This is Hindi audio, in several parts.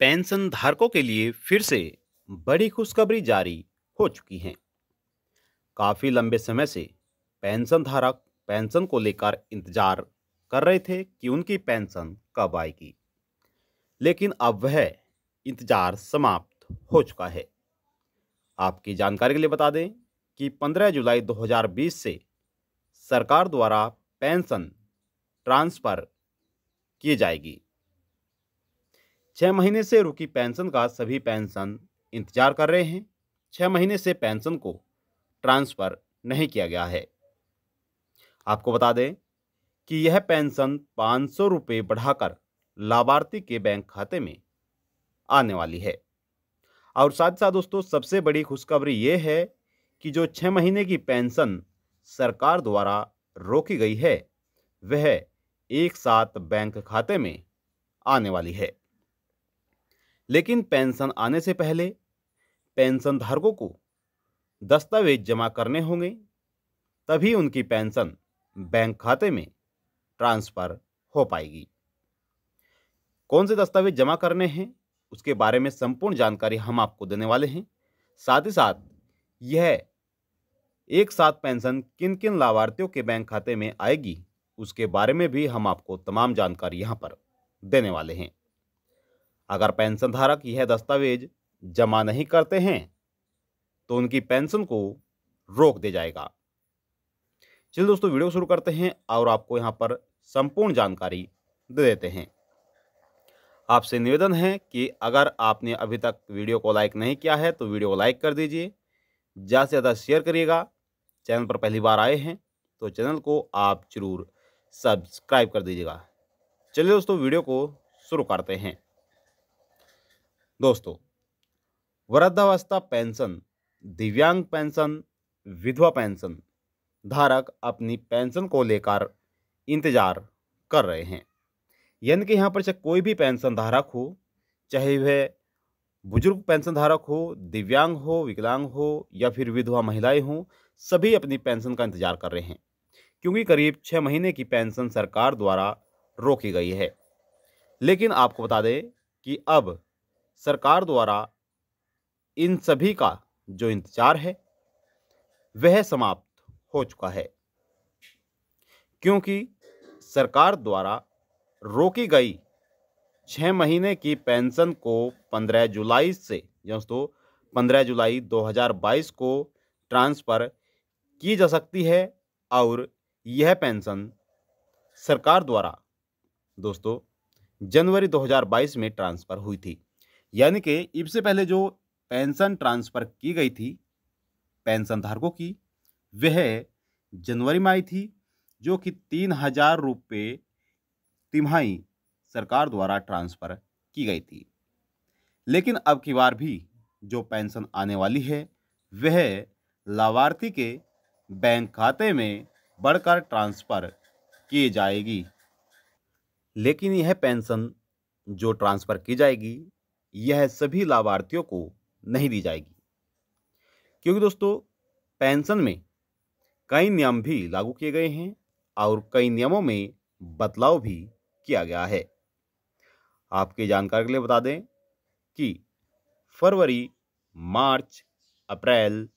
पेंशन धारकों के लिए फिर से बड़ी खुशखबरी जारी हो चुकी है काफ़ी लंबे समय से पेंशन धारक पेंशन को लेकर इंतजार कर रहे थे कि उनकी पेंशन कब आएगी लेकिन अब वह इंतजार समाप्त हो चुका है आपकी जानकारी के लिए बता दें कि 15 जुलाई 2020 से सरकार द्वारा पेंशन ट्रांसफ़र की जाएगी छः महीने से रुकी पेंशन का सभी पेंशन इंतजार कर रहे हैं छः महीने से पेंशन को ट्रांसफ़र नहीं किया गया है आपको बता दें कि यह पेंशन पाँच सौ रुपये बढ़ाकर लाभार्थी के बैंक खाते में आने वाली है और साथ साथ दोस्तों सबसे बड़ी खुशखबरी ये है कि जो छः महीने की पेंशन सरकार द्वारा रोकी गई है वह एक साथ बैंक खाते में आने वाली है लेकिन पेंशन आने से पहले पेंशन धारकों को दस्तावेज जमा करने होंगे तभी उनकी पेंशन बैंक खाते में ट्रांसफ़र हो पाएगी कौन से दस्तावेज जमा करने हैं उसके बारे में संपूर्ण जानकारी हम आपको देने वाले हैं साथ ही साथ यह एक साथ पेंशन किन किन लाभार्थियों के बैंक खाते में आएगी उसके बारे में भी हम आपको तमाम जानकारी यहाँ पर देने वाले हैं अगर पेंशन धारक यह दस्तावेज जमा नहीं करते हैं तो उनकी पेंशन को रोक दे जाएगा चलिए दोस्तों वीडियो शुरू करते हैं और आपको यहाँ पर संपूर्ण जानकारी दे देते हैं आपसे निवेदन है कि अगर आपने अभी तक वीडियो को लाइक नहीं किया है तो वीडियो को लाइक कर दीजिए ज़्यादा से ज़्यादा शेयर करिएगा चैनल पर पहली बार आए हैं तो चैनल को आप जरूर सब्सक्राइब कर दीजिएगा चलिए दोस्तों वीडियो को शुरू करते हैं दोस्तों वृद्धावस्था पेंशन दिव्यांग पेंशन विधवा पेंशन धारक अपनी पेंशन को लेकर इंतजार कर रहे हैं यानी कि यहाँ पर चाहे कोई भी पेंशन धारक हो चाहे वह बुजुर्ग पेंशन धारक हो दिव्यांग हो विकलांग हो या फिर विधवा महिलाएं हों सभी अपनी पेंशन का इंतजार कर रहे हैं क्योंकि करीब छः महीने की पेंशन सरकार द्वारा रोकी गई है लेकिन आपको बता दें कि अब सरकार द्वारा इन सभी का जो इंतजार है वह समाप्त हो चुका है क्योंकि सरकार द्वारा रोकी गई छः महीने की पेंशन को 15 जुलाई से दोस्तों 15 जुलाई 2022 को ट्रांसफ़र की जा सकती है और यह पेंशन सरकार द्वारा दोस्तों जनवरी 2022 में ट्रांसफ़र हुई थी यानी कि इससे पहले जो पेंशन ट्रांसफ़र की गई थी पेंशन धारकों की वह जनवरी में आई थी जो कि तीन हजार रुपये तिमाही सरकार द्वारा ट्रांसफ़र की गई थी लेकिन अब की बार भी जो पेंशन आने वाली है वह लाभार्थी के बैंक खाते में बढ़कर ट्रांसफ़र की जाएगी लेकिन यह पेंशन जो ट्रांसफ़र की जाएगी यह सभी लाभार्थियों को नहीं दी जाएगी क्योंकि दोस्तों पेंशन में कई नियम भी लागू किए गए हैं और कई नियमों में बदलाव भी किया गया है आपके जानकारी के लिए बता दें कि फरवरी मार्च अप्रैल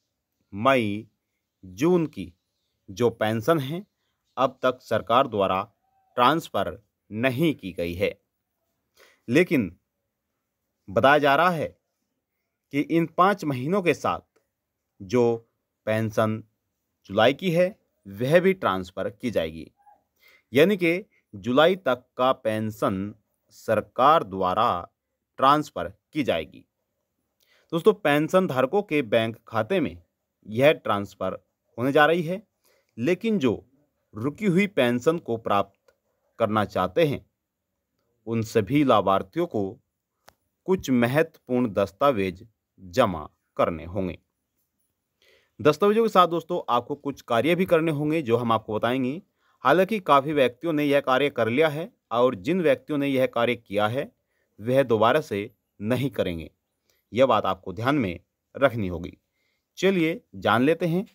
मई जून की जो पेंशन है अब तक सरकार द्वारा ट्रांसफ़र नहीं की गई है लेकिन बताया जा रहा है कि इन पाँच महीनों के साथ जो पेंशन जुलाई की है वह भी ट्रांसफ़र की जाएगी यानी कि जुलाई तक का पेंशन सरकार द्वारा ट्रांसफ़र की जाएगी दोस्तों पेंशन धारकों के बैंक खाते में यह ट्रांसफ़र होने जा रही है लेकिन जो रुकी हुई पेंशन को प्राप्त करना चाहते हैं उन सभी लाभार्थियों को कुछ महत्वपूर्ण दस्तावेज जमा करने होंगे दस्तावेजों के साथ दोस्तों आपको कुछ कार्य भी करने होंगे जो हम आपको बताएंगे हालांकि काफ़ी व्यक्तियों ने यह कार्य कर लिया है और जिन व्यक्तियों ने यह कार्य किया है वह दोबारा से नहीं करेंगे यह बात आपको ध्यान में रखनी होगी चलिए जान लेते हैं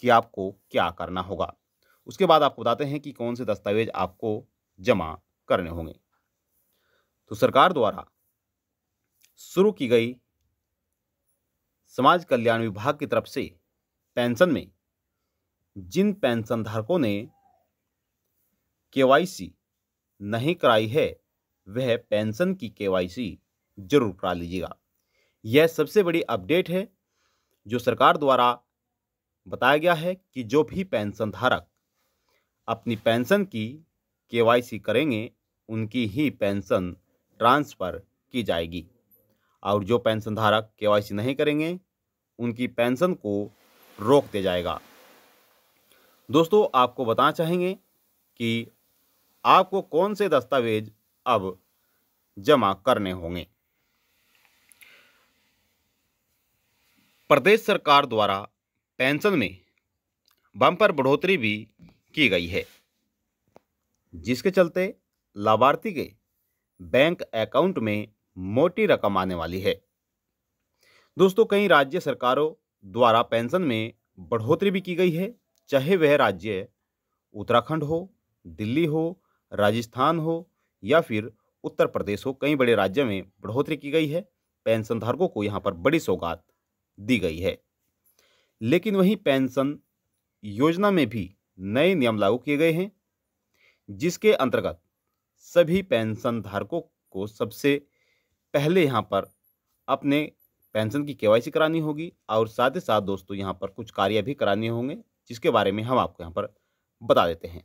कि आपको क्या करना होगा उसके बाद आपको बताते हैं कि कौन से दस्तावेज आपको जमा करने होंगे तो सरकार द्वारा शुरू की गई समाज कल्याण विभाग की तरफ से पेंशन में जिन पेंशन धारकों ने केवाईसी नहीं कराई है वह पेंशन की केवाईसी जरूर करा लीजिएगा यह सबसे बड़ी अपडेट है जो सरकार द्वारा बताया गया है कि जो भी पेंशन धारक अपनी पेंशन की केवाईसी करेंगे उनकी ही पेंशन ट्रांसफ़र की जाएगी और जो पेंशन धारक के नहीं करेंगे उनकी पेंशन को रोक दिया जाएगा दोस्तों आपको बताना चाहेंगे कि आपको कौन से दस्तावेज अब जमा करने होंगे प्रदेश सरकार द्वारा पेंशन में बम्पर बढ़ोतरी भी की गई है जिसके चलते लाभार्थी के बैंक अकाउंट में मोटी रकम आने वाली है दोस्तों कई राज्य सरकारों द्वारा पेंशन में बढ़ोतरी भी की गई है चाहे वह राज्य उत्तराखंड हो दिल्ली हो राजस्थान हो या फिर उत्तर प्रदेश हो कई बड़े राज्यों में बढ़ोतरी की गई है पेंशन धारकों को यहाँ पर बड़ी सौगात दी गई है लेकिन वहीं पेंशन योजना में भी नए नियम लागू किए गए हैं जिसके अंतर्गत सभी पेंशन धारकों को सबसे पहले यहाँ पर अपने पेंशन की केवाईसी करानी होगी और साथ ही साथ दोस्तों यहाँ पर कुछ कार्य भी कराने होंगे जिसके बारे में हम आपको यहाँ पर बता देते हैं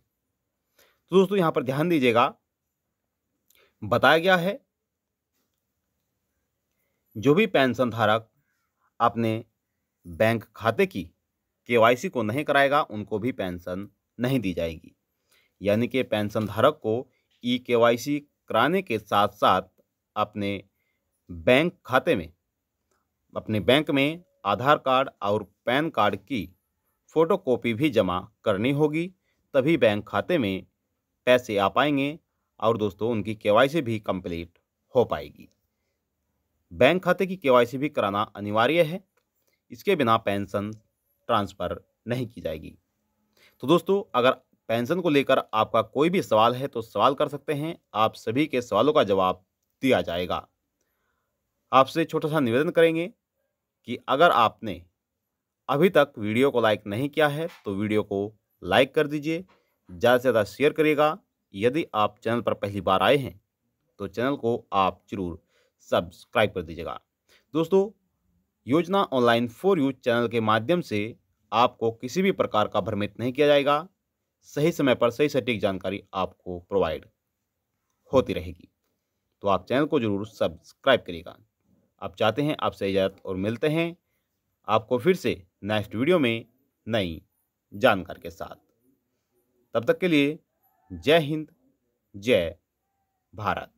तो दोस्तों यहाँ पर ध्यान दीजिएगा बताया गया है जो भी पेंशन धारक अपने बैंक खाते की केवाईसी को नहीं कराएगा उनको भी पेंशन नहीं दी जाएगी यानी कि पेंशन धारक को ई केवाईसी कराने के साथ साथ अपने बैंक खाते में अपने बैंक में आधार कार्ड और पैन कार्ड की फ़ोटोकॉपी भी जमा करनी होगी तभी बैंक खाते में पैसे आ पाएंगे और दोस्तों उनकी के भी कंप्लीट हो पाएगी बैंक खाते की के भी कराना अनिवार्य है इसके बिना पेंशन ट्रांसफ़र नहीं की जाएगी तो दोस्तों अगर पेंशन को लेकर आपका कोई भी सवाल है तो सवाल कर सकते हैं आप सभी के सवालों का जवाब दिया जाएगा आपसे छोटा सा निवेदन करेंगे कि अगर आपने अभी तक वीडियो को लाइक नहीं किया है तो वीडियो को लाइक कर दीजिए ज़्यादा से ज़्यादा शेयर करिएगा यदि आप चैनल पर पहली बार आए हैं तो चैनल को आप जरूर सब्सक्राइब कर दीजिएगा दोस्तों योजना ऑनलाइन फॉर यू चैनल के माध्यम से आपको किसी भी प्रकार का भ्रमित नहीं किया जाएगा सही समय पर सही सटीक जानकारी आपको प्रोवाइड होती रहेगी तो आप चैनल को जरूर सब्सक्राइब करिएगा आप चाहते हैं आपसे इजाज़त और मिलते हैं आपको फिर से नेक्स्ट वीडियो में नई जानकारी के साथ तब तक के लिए जय हिंद जय भारत